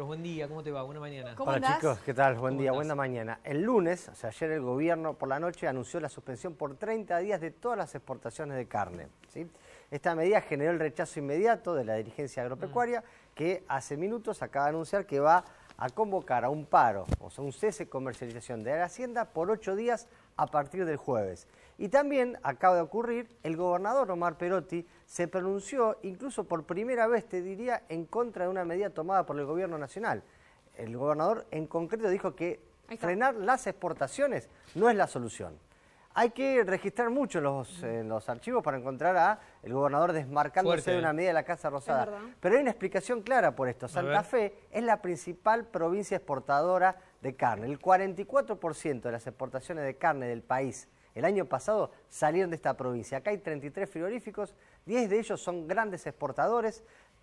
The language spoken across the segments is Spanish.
buen día, ¿cómo te va? Buena mañana. Hola chicos, ¿qué tal? Buen día, buena mañana. El lunes, o sea, ayer el gobierno por la noche anunció la suspensión por 30 días de todas las exportaciones de carne. Esta medida generó el rechazo inmediato de la dirigencia agropecuaria mm. que hace minutos acaba de anunciar que va a convocar a un paro, o sea, un cese de comercialización de la hacienda por 8 días a partir del jueves. Y también acaba de ocurrir, el gobernador Omar Perotti se pronunció, incluso por primera vez, te diría, en contra de una medida tomada por el gobierno nacional. El gobernador en concreto dijo que frenar las exportaciones no es la solución. Hay que registrar mucho los, eh, los archivos para encontrar a el gobernador desmarcándose de una medida de la Casa Rosada. Pero hay una explicación clara por esto. Santa Fe es la principal provincia exportadora de carne. El 44% de las exportaciones de carne del país el año pasado salieron de esta provincia. Acá hay 33 frigoríficos, 10 de ellos son grandes exportadores,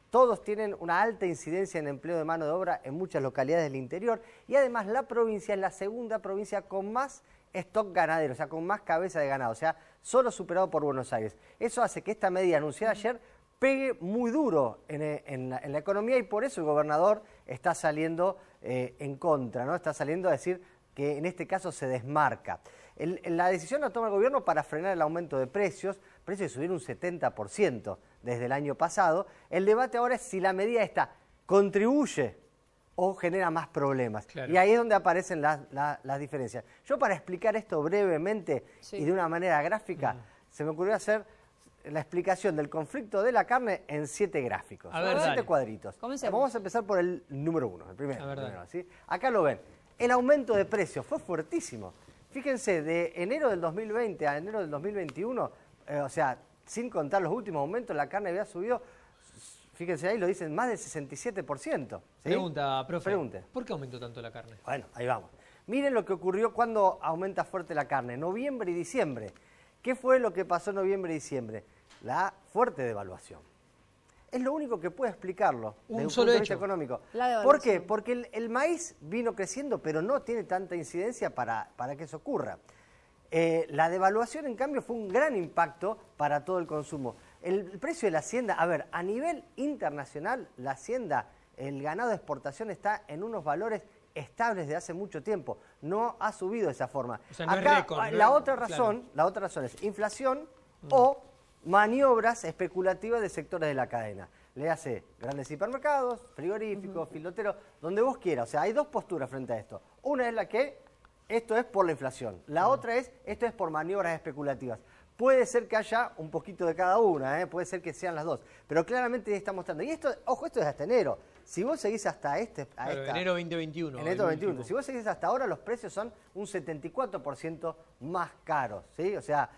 todos tienen una alta incidencia en empleo de mano de obra en muchas localidades del interior y además la provincia es la segunda provincia con más stock ganadero, o sea, con más cabeza de ganado, o sea, solo superado por Buenos Aires. Eso hace que esta medida anunciada ayer pegue muy duro en, eh, la economía y por eso el gobernador está saliendo eh, en contra, ¿no? Está saliendo a decir que en este caso se desmarca. la decisión la toma el gobierno para frenar el aumento de precios, precios subieron un 70% desde el año pasado. El debate ahora es si la medida esta contribuye o genera más problemas. Y ahí es donde aparecen las, diferencias. Yo para explicar esto brevemente y de una manera gráfica, se me ocurrió hacer la explicación del conflicto de la carne en siete gráficos, en siete cuadritos. Vamos a empezar por el número uno, el primero. Acá lo ven el aumento de precios fue fuertísimo. Fíjense, de enero del 2020 a enero del 2021, eh, o sea, sin contar los últimos aumentos, la carne había subido, fíjense ahí, lo dicen, más del 67%. Pregunta, profe. ¿Por qué aumentó tanto la carne? Bueno, ahí vamos. Miren lo que ocurrió cuando aumenta fuerte la carne, noviembre y diciembre. ¿Qué fue lo que pasó en noviembre y diciembre? La fuerte devaluación. Es lo único que puede explicarlo un un punto vista económico. ¿Por qué? Porque el, maíz vino creciendo, pero no tiene tanta incidencia para, para que eso ocurra. Eh, la devaluación, en cambio, fue un gran impacto para todo el consumo. El, precio de la hacienda, a ver, a nivel internacional, la hacienda, el ganado de exportación está en unos valores estables de hace mucho tiempo. No ha subido de esa forma. Acá, ah, la otra razón, la otra razón es inflación mm. o maniobras especulativas de sectores de la cadena. Le hace grandes hipermercados, frigoríficos, filoteros, donde vos quieras. O sea, hay dos posturas frente a esto. Una es la que esto es por la inflación. La otra es esto es por maniobras especulativas. Puede ser que haya un poquito de cada una, ¿eh? puede ser que sean las dos, pero claramente está mostrando. Y esto, ojo, esto es hasta enero. Si vos seguís hasta este... A enero 2021. Enero 2021. Si vos seguís hasta ahora, los precios son un 74% más caros, ¿sí? O sea,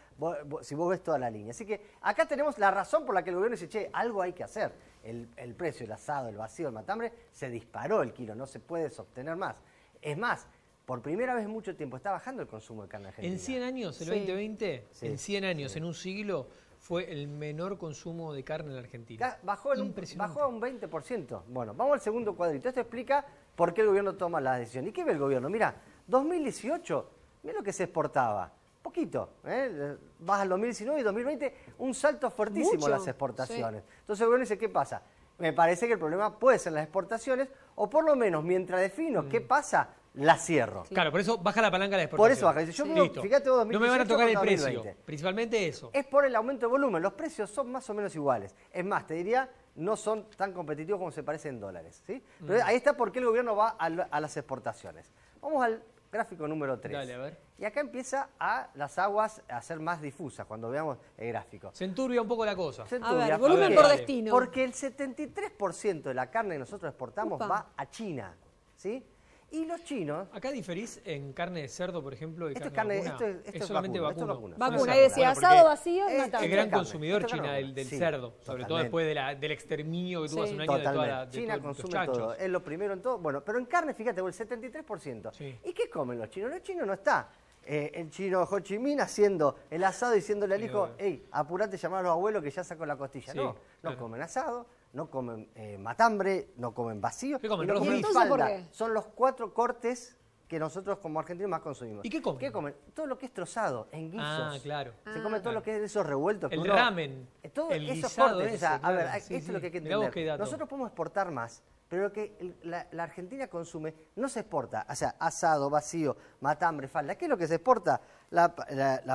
si vos ves toda la línea. Así que acá tenemos la razón por la que el gobierno dice, che, algo hay que hacer. El, precio, el asado, el vacío, el matambre, se disparó el kilo, no se puede obtener más. Es más, por primera vez en mucho tiempo está bajando el consumo de carne argentina. En 100 años, el 2020, en 100 años, en un siglo, fue el menor consumo de carne en la Argentina. Bajó, en un, bajó a un 20%. Bueno, vamos al segundo cuadrito. Esto explica por qué el gobierno toma la decisión. ¿Y qué ve el gobierno? Mira, 2018, mira lo que se exportaba. Poquito, ¿eh? vas al 2019 y 2020, un salto fuertísimo las exportaciones. Entonces el gobierno dice, ¿qué pasa? Me parece que el problema puede ser las exportaciones, o por lo menos mientras defino qué mm. pasa, la cierro. Claro, por eso baja la palanca de exportación. Por eso baja. Yo fíjate vos, 2018, no me van a tocar el precio, principalmente eso. Es por el aumento de volumen, los precios son más o menos iguales. Es más, te diría, no son tan competitivos como se parecen en dólares. ¿sí? Pero mm. ahí está por qué el gobierno va a, las exportaciones. Vamos al gráfico número 3. Dale, a ver. Y acá empieza a las aguas a ser más difusas cuando veamos el gráfico. Se enturbia un poco la cosa. a ver, volumen por destino. Porque el 73% de la carne que nosotros exportamos va a China. ¿sí? Y los chinos. Acá diferís en carne de cerdo, por ejemplo, y carne, es carne vacuna. Esto, es, solamente vacuno. Esto es vacuna. Vacuna, decía asado vacío, es, no este El gran consumidor China del, cerdo, sobre todo después del exterminio que tuvo hace un año de toda China consume todo, es lo primero en todo. Bueno, pero en carne, fíjate, el 73%. ¿Y qué comen los chinos? Los chinos no está eh, el chino Ho Chi Minh haciendo el asado diciéndole al hijo, hey, apurate, llamar a los abuelos que ya sacó la costilla. no, no comen asado no comen eh, matambre, no comen vacío, ¿Qué comen? y no Son los cuatro cortes que nosotros como argentinos más consumimos. ¿Y qué comen? Todo lo que es trozado, en ah, guisos. Ah, claro. Se come ah. todo lo que es esos revueltos. El ramen. Eh, todo el guisado. A ver, esto es lo que hay que entender. Nosotros podemos exportar más, pero lo que la, Argentina consume no se exporta. O sea, asado, vacío, matambre, falda. ¿Qué es lo que se exporta? La,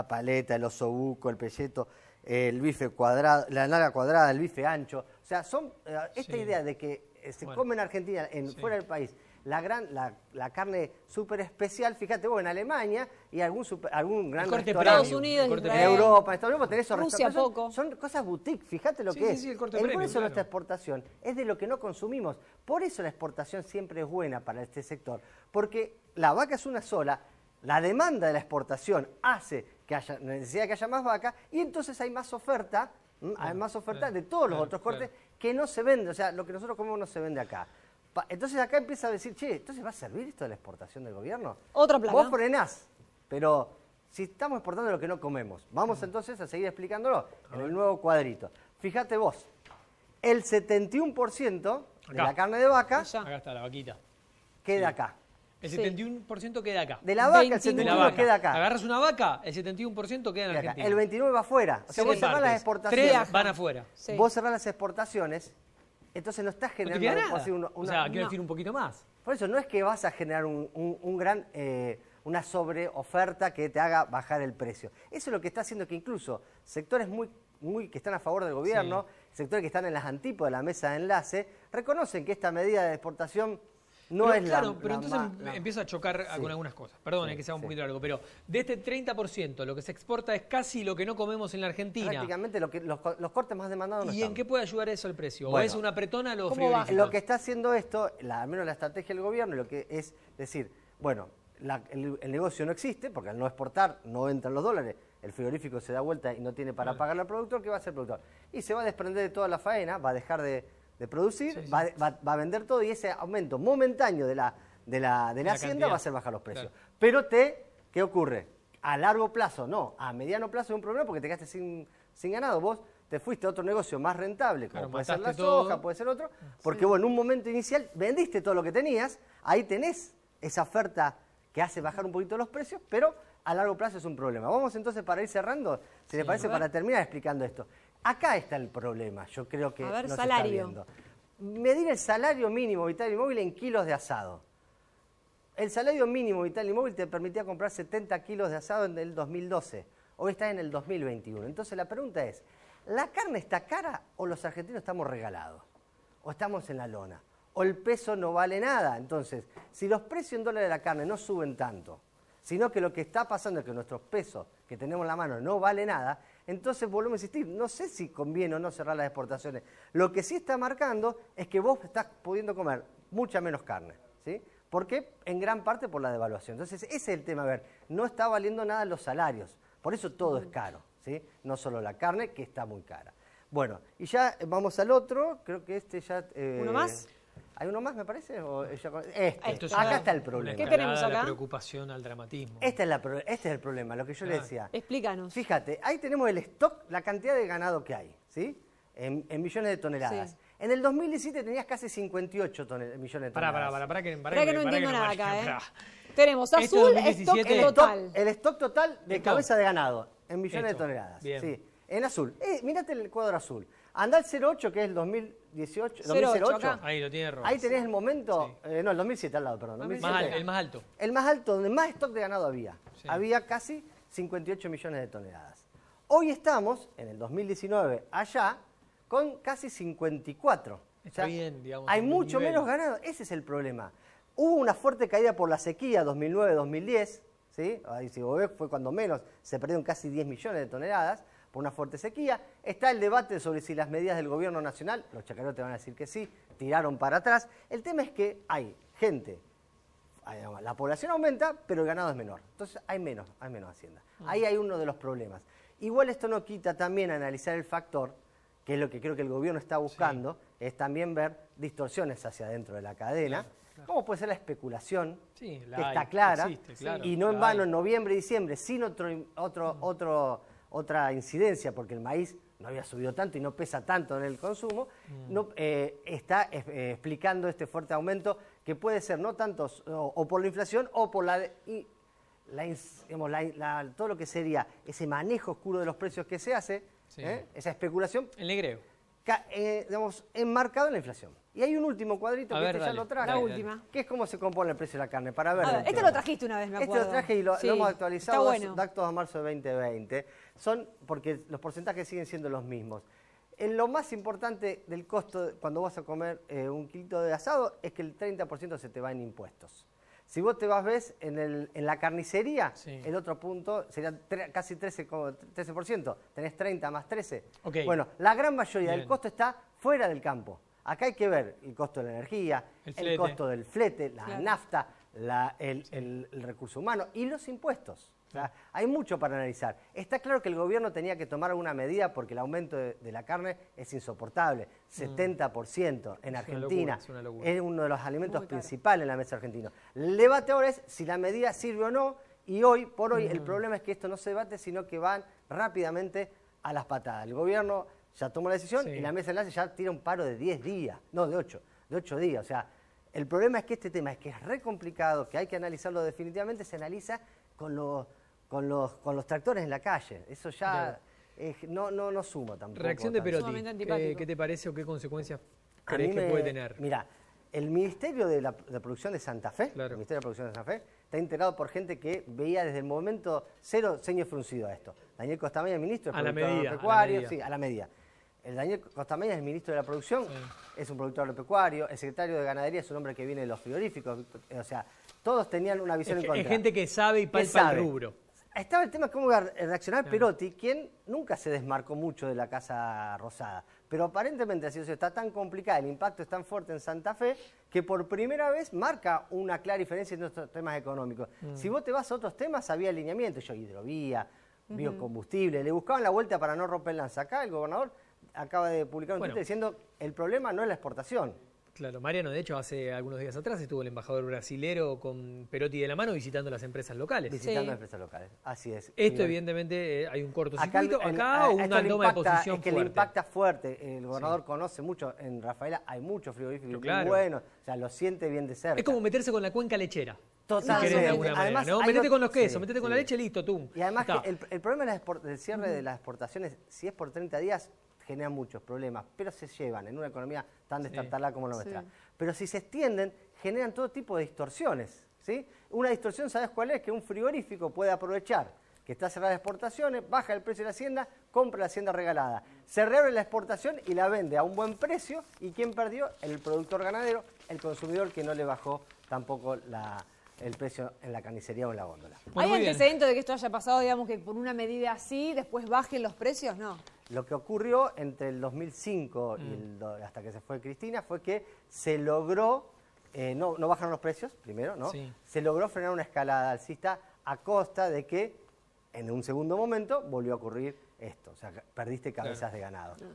paleta, el osobuco, el pelleto, el bife cuadrado, la nalga cuadrada, el bife ancho o sea, son, eh, esta idea de que eh, se come en Argentina, en, fuera del país, la, gran, la, carne súper especial, fíjate vos, en Alemania y algún, algún gran corte Estados Unidos, en Europa, Estados Unidos tenés esos Rusia Son, cosas boutique, fíjate lo que es. el por eso nuestra exportación es de lo que no consumimos. Por eso la exportación siempre es buena para este sector, porque la vaca es una sola, la demanda de la exportación hace que haya necesidad que haya más vaca y entonces hay más oferta ¿Mm? Además, ofertas de todos los otros cortes que no se venden. O sea, lo que nosotros comemos no se vende acá. Entonces acá empieza a decir, che, entonces va a servir esto de la exportación del gobierno. Otra plataforma. Vos frenás, pero si estamos exportando lo que no comemos, vamos entonces a seguir explicándolo en el nuevo cuadrito. Fíjate vos, el 71% de la carne de vaca. Queda acá. El 71% queda acá. De la vaca, el 71% queda acá. Agarras una vaca, el 71% queda en Argentina. El 29% va afuera. O sea, vos cerrás las exportaciones. Tres van afuera. Vos cerrás las exportaciones, entonces no estás generando... No o sea, quiero decir un poquito más. Por eso, no es que vas a generar un, gran... Eh, una sobreoferta que te haga bajar el precio. Eso es lo que está haciendo que incluso sectores muy, que están a favor del gobierno, sectores que están en las antípodas de la mesa de enlace, reconocen que esta medida de exportación no es claro, pero entonces empieza a chocar con algunas cosas. Perdón, hay que ser un poquito largo, pero de este 30% lo que se exporta es casi lo que no comemos en la Argentina. Prácticamente los, cortes más demandados. No ¿Y en qué puede ayudar eso el precio? ¿O es una pretona a los Lo que está haciendo esto, al menos la estrategia del gobierno, lo que es decir, bueno, el, negocio no existe porque al no exportar no entran los dólares. El frigorífico se da vuelta y no tiene para pagar al productor, ¿qué va a hacer el productor? Y se va a desprender de toda la faena, va a dejar de de producir, Va, a vender todo y ese aumento momentáneo de la, de la, de la, hacienda va a hacer bajar los precios. Pero te, ¿qué ocurre? A largo plazo, no, a mediano plazo es un problema porque te quedaste sin, sin ganado. Vos te fuiste a otro negocio más rentable, como puede ser la soja, puede ser otro, ah, porque vos en un momento inicial vendiste todo lo que tenías, ahí tenés esa oferta que hace bajar un poquito los precios, pero a largo plazo es un problema. Vamos entonces para ir cerrando, si le parece, para terminar explicando esto. Acá está el problema, yo creo que. A ver, no salario. Medir el salario mínimo vital y móvil en kilos de asado. El salario mínimo vital y móvil te permitía comprar 70 kilos de asado en el 2012. Hoy está en el 2021. Entonces la pregunta es: ¿la carne está cara o los argentinos estamos regalados? ¿O estamos en la lona? ¿O el peso no vale nada? Entonces, si los precios en dólares de la carne no suben tanto, sino que lo que está pasando es que nuestros pesos que tenemos en la mano no vale nada, entonces volvemos a insistir, no sé si conviene o no cerrar las exportaciones. Lo que sí está marcando es que vos estás pudiendo comer mucha menos carne, ¿sí? ¿Por qué? En gran parte por la devaluación. Entonces ese es el tema, a ver, no está valiendo nada los salarios, por eso todo es mm. caro, ¿sí? No solo la carne, que está muy cara. Bueno, y ya vamos al otro, creo que este ya... Eh, ¿Uno más? ¿Hay uno más, me parece? Este. Acá está el problema. ¿Qué tenemos acá? La preocupación al dramatismo. Este es, este es el problema, lo que yo le decía. Explícanos. Fíjate, ahí tenemos el stock, la cantidad de ganado que hay, ¿sí? En, millones de toneladas. En el 2017 tenías casi 58 millones de toneladas. Para, para, para, que no entiendo nada acá, ¿eh? Tenemos azul, stock El total. El stock total de cabeza de ganado, en millones de toneladas. bien. ¿sí? En azul. Eh, mírate el cuadro azul. anda el 08, que es el 2018, 2008. Ahí lo tiene rojo. Ahí tenés el momento, eh, no, el 2007 al lado, perdón. el más alto. El más alto, donde más stock de ganado había. Había casi 58 millones de toneladas. Hoy estamos, en el 2019, allá, con casi 54. Está bien, digamos, Hay mucho menos ganado. Ese es el problema. Hubo una fuerte caída por la sequía 2009-2010. ¿sí? Ahí, si vos ves, fue cuando menos se perdieron casi 10 millones de toneladas por una fuerte sequía. Está el debate sobre si las medidas del gobierno nacional, los chacarotes van a decir que sí, tiraron para atrás. El tema es que hay gente, la población aumenta, pero el ganado es menor. Entonces hay menos, hay menos hacienda. Mm. Ahí hay uno de los problemas. Igual esto no quita también analizar el factor, que es lo que creo que el gobierno está buscando, es también ver distorsiones hacia adentro de la cadena. ¿Cómo puede ser la especulación? Sí, está clara. y no en vano, en noviembre y diciembre, sin otro mm otra incidencia, porque el maíz no había subido tanto y no pesa tanto en el consumo, mm. no, eh, está eh, explicando este fuerte aumento que puede ser no tanto o, por la inflación o por la, y, la, todo lo que sería ese manejo oscuro de los precios que se hace, ¿eh? esa especulación. El negreo eh, digamos, enmarcado en la inflación. Y hay un último cuadrito que este ya lo traje. última. Que es cómo se compone el precio de la carne. Para este lo trajiste una vez, me acuerdo. Este lo traje y lo, hemos actualizado. Bueno. a marzo de 2020. Son porque los porcentajes siguen siendo los mismos. En lo más importante del costo cuando vas a comer eh, un kilito de asado es que el 30% se te va en impuestos. Si vos te vas, ves, en, el, en la carnicería, el otro punto sería casi 13, 13%. Tenés 30 más 13. Bueno, la gran mayoría del costo está fuera del campo. Acá hay que ver el costo de la energía, el, costo del flete, la nafta, la, el, el recurso humano y los impuestos hay mucho para analizar. Está claro que el gobierno tenía que tomar alguna medida porque el aumento de, la carne es insoportable, 70% mm. en Argentina. Es, uno de los alimentos principales en la mesa argentina. El debate ahora es si la medida sirve o no y hoy, por hoy, el mm. problema es que esto no se debate, sino que van rápidamente a las patadas. El gobierno ya tomó la decisión y la mesa de enlace ya tiene un paro de 10 días, no, de 8, de 8 días. O sea, el problema es que este tema es que es re complicado, que hay que analizarlo definitivamente, se analiza con los con los, con los tractores en la calle. Eso ya no, no, no suma tampoco. Reacción de Perotti. ¿Qué, te parece o qué consecuencias crees que puede tener? Mira, el Ministerio de la Producción de Santa Fe, el Ministerio de Producción de Santa Fe, está integrado por gente que veía desde el momento cero ceño fruncido a esto. Daniel Costamaya, es ministro de agropecuario, sí, a la media. El Daniel Costamaya es ministro de la producción, es un productor agropecuario, el secretario de ganadería es un hombre que viene de los frigoríficos, o sea, todos tenían una visión en contra. Es gente que sabe y palpa el rubro estaba el tema de cómo reaccionar Perotti, quien nunca se desmarcó mucho de la Casa Rosada. Pero aparentemente la situación está tan complicada, el impacto es tan fuerte en Santa Fe, que por primera vez marca una clara diferencia en los temas económicos. Mm. Si vos te vas a otros temas, había alineamiento, yo hidrovía, biocombustible, le buscaban la vuelta para no romper el Acá el gobernador acaba de publicar un bueno. diciendo el problema no es la exportación, Claro, Mariano, de hecho, hace algunos días atrás estuvo el embajador brasilero con Perotti de la mano visitando las empresas locales. Visitando las empresas locales, así es. Esto, evidentemente, eh, hay un cortocircuito. Acá, una toma de posición es que le impacta fuerte. El gobernador conoce mucho. En Rafaela hay mucho frío claro. bueno, O sea, lo siente bien de cerca. Es como meterse con la cuenca lechera. Total. Si querés, de alguna manera, ¿no? Metete con los quesos, metete con la leche, listo, tú. Y además, que el, el, problema del cierre de las exportaciones, si es por 30 días, generan muchos problemas, pero se llevan en una economía tan destartalada como la nuestra. Pero si se extienden, generan todo tipo de distorsiones. ¿sí? Una distorsión, ¿sabes cuál es? Que un frigorífico puede aprovechar que está cerrada las exportaciones, baja el precio de la hacienda, compra la hacienda regalada. Se reabre la exportación y la vende a un buen precio. ¿Y quién perdió? El productor ganadero, el consumidor que no le bajó tampoco el precio en la carnicería o en la góndola. ¿Hay antecedentes de que esto haya pasado, digamos, que por una medida así después bajen los precios? No. Lo que ocurrió entre el 2005 y mm. hasta que se fue Cristina fue que se logró, eh, no, no, bajaron los precios, primero, ¿no? Se logró frenar una escalada alcista a costa de que en un segundo momento volvió a ocurrir esto. O sea, perdiste cabezas de ganado. Ah.